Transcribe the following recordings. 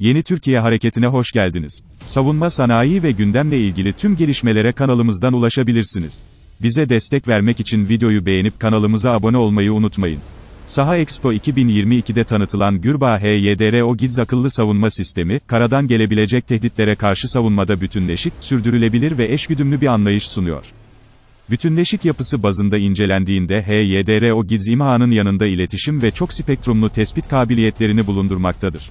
Yeni Türkiye Hareketi'ne hoş geldiniz. Savunma sanayi ve gündemle ilgili tüm gelişmelere kanalımızdan ulaşabilirsiniz. Bize destek vermek için videoyu beğenip kanalımıza abone olmayı unutmayın. Saha Expo 2022'de tanıtılan Gürba HYDRO GİDS akıllı savunma sistemi, karadan gelebilecek tehditlere karşı savunmada bütünleşik, sürdürülebilir ve eşgüdümlü bir anlayış sunuyor. Bütünleşik yapısı bazında incelendiğinde HYDRO GİDS İMHA'nın yanında iletişim ve çok spektrumlu tespit kabiliyetlerini bulundurmaktadır.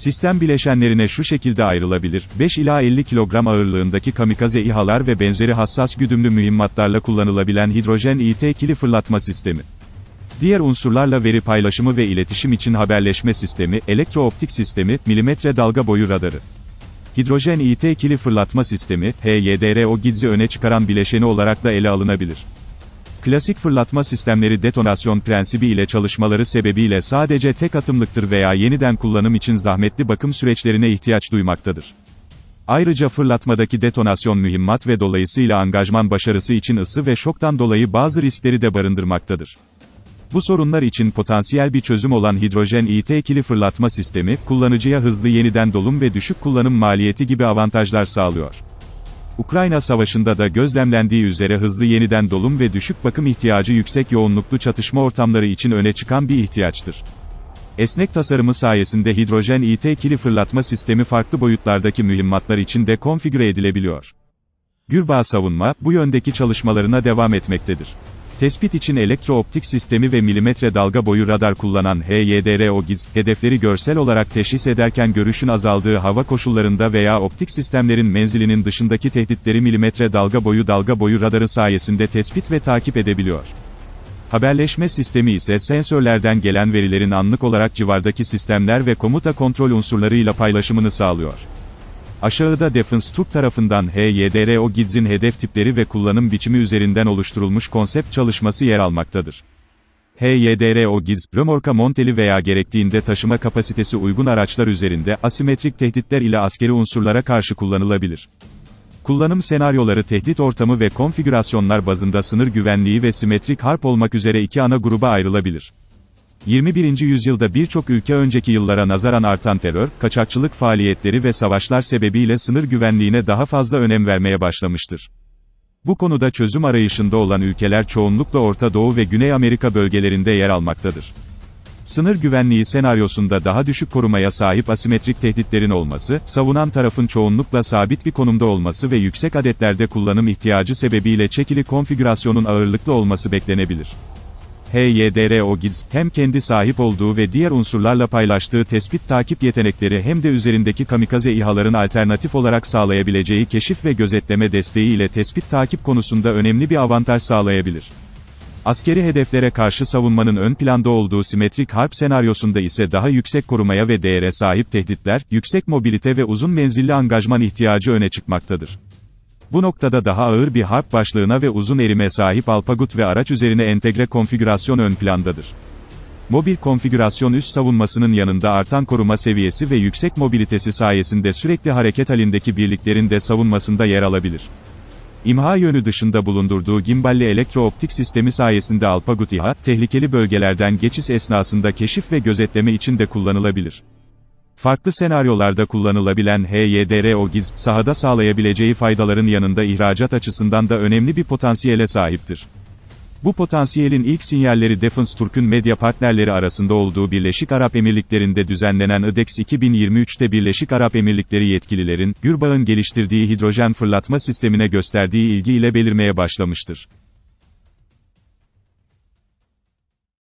Sistem bileşenlerine şu şekilde ayrılabilir, 5 ila 50 kilogram ağırlığındaki kamikaze İHA'lar ve benzeri hassas güdümlü mühimmatlarla kullanılabilen hidrojen kili fırlatma sistemi. Diğer unsurlarla veri paylaşımı ve iletişim için haberleşme sistemi, elektrooptik sistemi, milimetre dalga boyu radarı. Hidrojen kili fırlatma sistemi, HYDRO gidzi öne çıkaran bileşeni olarak da ele alınabilir. Klasik fırlatma sistemleri detonasyon prensibi ile çalışmaları sebebiyle sadece tek atımlıktır veya yeniden kullanım için zahmetli bakım süreçlerine ihtiyaç duymaktadır. Ayrıca fırlatmadaki detonasyon mühimmat ve dolayısıyla angajman başarısı için ısı ve şoktan dolayı bazı riskleri de barındırmaktadır. Bu sorunlar için potansiyel bir çözüm olan hidrojen IT ikili fırlatma sistemi, kullanıcıya hızlı yeniden dolum ve düşük kullanım maliyeti gibi avantajlar sağlıyor. Ukrayna Savaşı'nda da gözlemlendiği üzere hızlı yeniden dolum ve düşük bakım ihtiyacı yüksek yoğunluklu çatışma ortamları için öne çıkan bir ihtiyaçtır. Esnek tasarımı sayesinde hidrojen IT kili fırlatma sistemi farklı boyutlardaki mühimmatlar için de konfigüre edilebiliyor. Gürbağ Savunma, bu yöndeki çalışmalarına devam etmektedir. Tespit için elektrooptik sistemi ve milimetre dalga boyu radar kullanan HYDROGIZ, hedefleri görsel olarak teşhis ederken görüşün azaldığı hava koşullarında veya optik sistemlerin menzilinin dışındaki tehditleri milimetre dalga boyu dalga boyu radarı sayesinde tespit ve takip edebiliyor. Haberleşme sistemi ise sensörlerden gelen verilerin anlık olarak civardaki sistemler ve komuta kontrol unsurlarıyla paylaşımını sağlıyor. Aşağıda Defense tarafından HYDRO Gids'in hedef tipleri ve kullanım biçimi üzerinden oluşturulmuş konsept çalışması yer almaktadır. HYDRO Gids, römorka monteli veya gerektiğinde taşıma kapasitesi uygun araçlar üzerinde asimetrik tehditler ile askeri unsurlara karşı kullanılabilir. Kullanım senaryoları tehdit ortamı ve konfigürasyonlar bazında sınır güvenliği ve simetrik harp olmak üzere iki ana gruba ayrılabilir. 21. yüzyılda birçok ülke önceki yıllara nazaran artan terör, kaçakçılık faaliyetleri ve savaşlar sebebiyle sınır güvenliğine daha fazla önem vermeye başlamıştır. Bu konuda çözüm arayışında olan ülkeler çoğunlukla Orta Doğu ve Güney Amerika bölgelerinde yer almaktadır. Sınır güvenliği senaryosunda daha düşük korumaya sahip asimetrik tehditlerin olması, savunan tarafın çoğunlukla sabit bir konumda olması ve yüksek adetlerde kullanım ihtiyacı sebebiyle çekili konfigürasyonun ağırlıklı olması beklenebilir. HYDROGIDS, hem kendi sahip olduğu ve diğer unsurlarla paylaştığı tespit takip yetenekleri hem de üzerindeki kamikaze İHA'ların alternatif olarak sağlayabileceği keşif ve gözetleme desteği ile tespit takip konusunda önemli bir avantaj sağlayabilir. Askeri hedeflere karşı savunmanın ön planda olduğu simetrik harp senaryosunda ise daha yüksek korumaya ve değere sahip tehditler, yüksek mobilite ve uzun menzilli angajman ihtiyacı öne çıkmaktadır. Bu noktada daha ağır bir harp başlığına ve uzun erime sahip alpagut ve araç üzerine entegre konfigürasyon ön plandadır. Mobil konfigürasyon üst savunmasının yanında artan koruma seviyesi ve yüksek mobilitesi sayesinde sürekli hareket halindeki birliklerin de savunmasında yer alabilir. İmha yönü dışında bulundurduğu gimballi elektrooptik sistemi sayesinde Alpagut İHA, tehlikeli bölgelerden geçiş esnasında keşif ve gözetleme için de kullanılabilir. Farklı senaryolarda kullanılabilen HYDROGİZ, sahada sağlayabileceği faydaların yanında ihracat açısından da önemli bir potansiyele sahiptir. Bu potansiyelin ilk sinyalleri Defense Turkün medya partnerleri arasında olduğu Birleşik Arap Emirlikleri'nde düzenlenen IDEX 2023'te Birleşik Arap Emirlikleri yetkililerin, Gürbağ'ın geliştirdiği hidrojen fırlatma sistemine gösterdiği ilgi ile belirmeye başlamıştır.